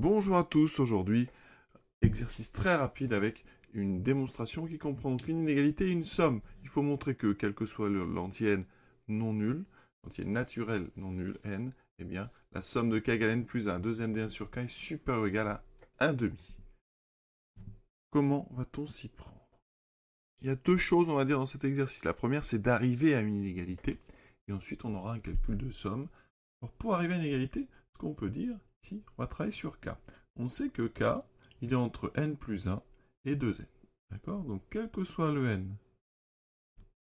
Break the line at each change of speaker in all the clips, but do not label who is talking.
Bonjour à tous, aujourd'hui, exercice très rapide avec une démonstration qui comprend donc une inégalité et une somme. Il faut montrer que, quelle que soit l'entier non nul, l'antienne naturel non nul, n, eh bien, la somme de k égale n plus 1, 2n d1 sur k est supérieure ou égale à 1,5. Comment va-t-on s'y prendre Il y a deux choses, on va dire, dans cet exercice. La première, c'est d'arriver à une inégalité, et ensuite, on aura un calcul de somme. Alors, pour arriver à une égalité, qu'on peut dire, si on va travailler sur K. On sait que K, il est entre n plus 1 et 2n. D'accord Donc, quel que soit le n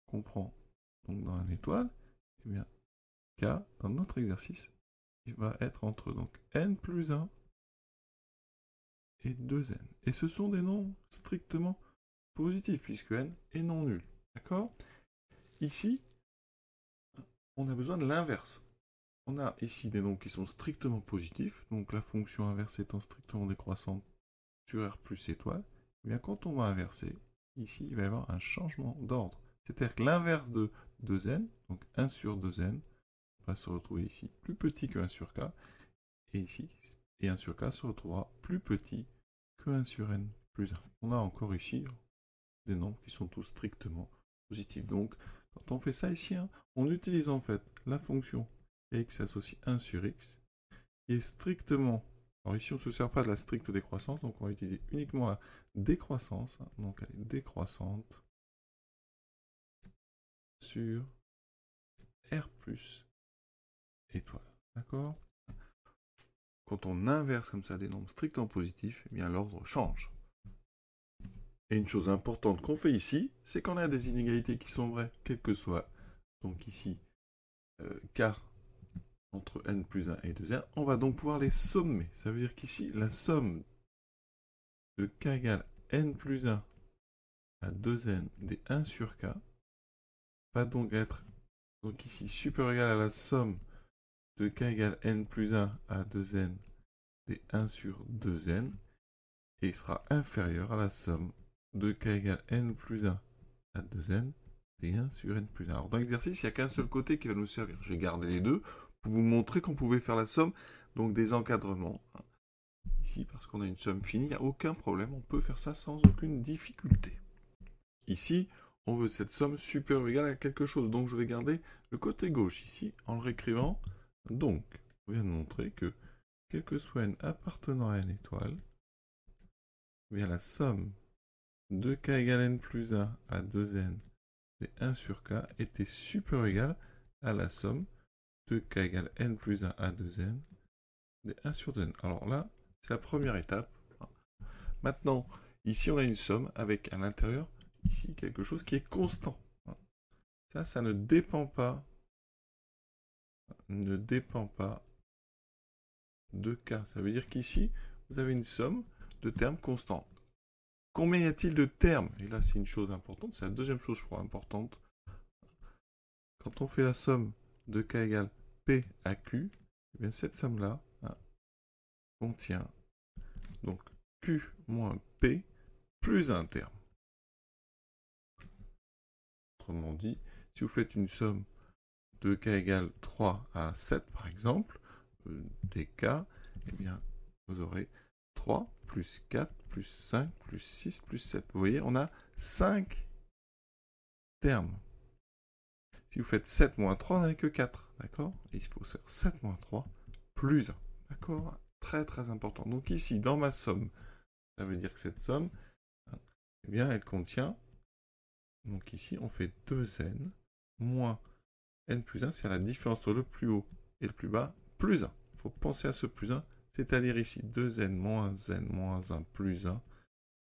qu'on prend donc dans une étoile, eh bien, K, dans notre exercice, il va être entre donc n plus 1 et 2n. Et ce sont des nombres strictement positifs, puisque n est non nul. D'accord Ici, on a besoin de l'inverse. On a ici des nombres qui sont strictement positifs, donc la fonction inverse étant strictement décroissante sur R plus étoile. et eh bien, quand on va inverser, ici, il va y avoir un changement d'ordre. C'est-à-dire que l'inverse de 2n, donc 1 sur 2n, va se retrouver ici plus petit que 1 sur k, et ici, et 1 sur k se retrouvera plus petit que 1 sur n plus 1. On a encore ici des nombres qui sont tous strictement positifs. Donc, quand on fait ça ici, hein, on utilise en fait la fonction x s'associe 1 sur x, qui est strictement... Alors ici, on ne se sert pas de la stricte décroissance, donc on va utiliser uniquement la décroissance. Hein, donc elle est décroissante sur R plus étoile. D'accord Quand on inverse comme ça des nombres strictement positifs, eh bien l'ordre change. Et une chose importante qu'on fait ici, c'est qu'on a des inégalités qui sont vraies, quelles que soient. Donc ici, euh, car entre n plus 1 et 2n, on va donc pouvoir les sommer. Ça veut dire qu'ici, la somme de k égale n plus 1 à 2n des 1 sur k va donc être donc ici supérieur à la somme de k égale n plus 1 à 2n des 1 sur 2n et sera inférieur à la somme de k égale n plus 1 à 2n des 1 sur n plus 1. Alors dans l'exercice, il n'y a qu'un seul côté qui va nous servir. J'ai gardé les deux pour vous montrer qu'on pouvait faire la somme, donc des encadrements. Hein. Ici, parce qu'on a une somme finie, il n'y a aucun problème, on peut faire ça sans aucune difficulté. Ici, on veut cette somme supérieure égale à quelque chose, donc je vais garder le côté gauche ici en le réécrivant. Donc, on vient de montrer que quelque soit n appartenant à n étoile, eh la somme de k égale n plus 1 à 2n des 1 sur k était supérieure ou égale à la somme 2k égale n plus 1 à 2n, des 1 sur 2n. Alors là, c'est la première étape. Hein. Maintenant, ici, on a une somme avec à l'intérieur, ici, quelque chose qui est constant. Hein. Ça, ça ne dépend pas, ne dépend pas de k. Ça veut dire qu'ici, vous avez une somme de termes constants. Combien y a-t-il de termes Et là, c'est une chose importante, c'est la deuxième chose, je crois, importante. Quand on fait la somme de K égale P à Q, eh bien cette somme-là hein, contient donc Q moins P plus un terme. Autrement dit, si vous faites une somme de K égale 3 à 7 par exemple, euh, des K, eh bien vous aurez 3 plus 4 plus 5 plus 6 plus 7. Vous voyez, on a 5 termes si vous faites 7 moins 3, on que 4. D'accord Il faut faire 7 moins 3 plus 1. D'accord Très très important. Donc ici, dans ma somme, ça veut dire que cette somme, eh bien, elle contient. Donc ici, on fait 2n moins n plus 1, c'est la différence entre le plus haut et le plus bas, plus 1. Il faut penser à ce plus 1, c'est-à-dire ici 2n moins n moins 1 plus 1,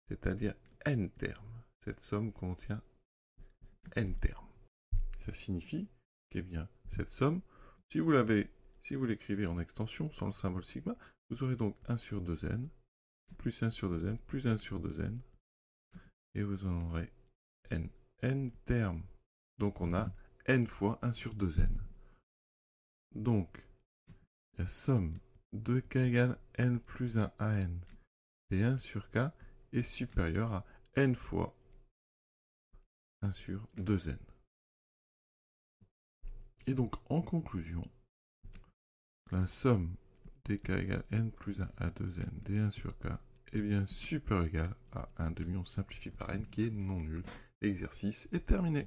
c'est-à-dire n termes. Cette somme contient n termes ça signifie que cette somme, si vous l'avez, si vous l'écrivez en extension sans le symbole sigma, vous aurez donc 1 sur 2n, plus 1 sur 2n, plus 1 sur 2n, et vous en aurez n, n termes. Donc on a n fois 1 sur 2n. Donc, la somme de k égale n plus 1 à n et 1 sur k est supérieure à n fois 1 sur 2n. Et donc, en conclusion, la somme dk égale n plus 1 à 2n d1 sur k est bien super égale à 1 demi, on simplifie par n qui est non nul. L'exercice est terminé.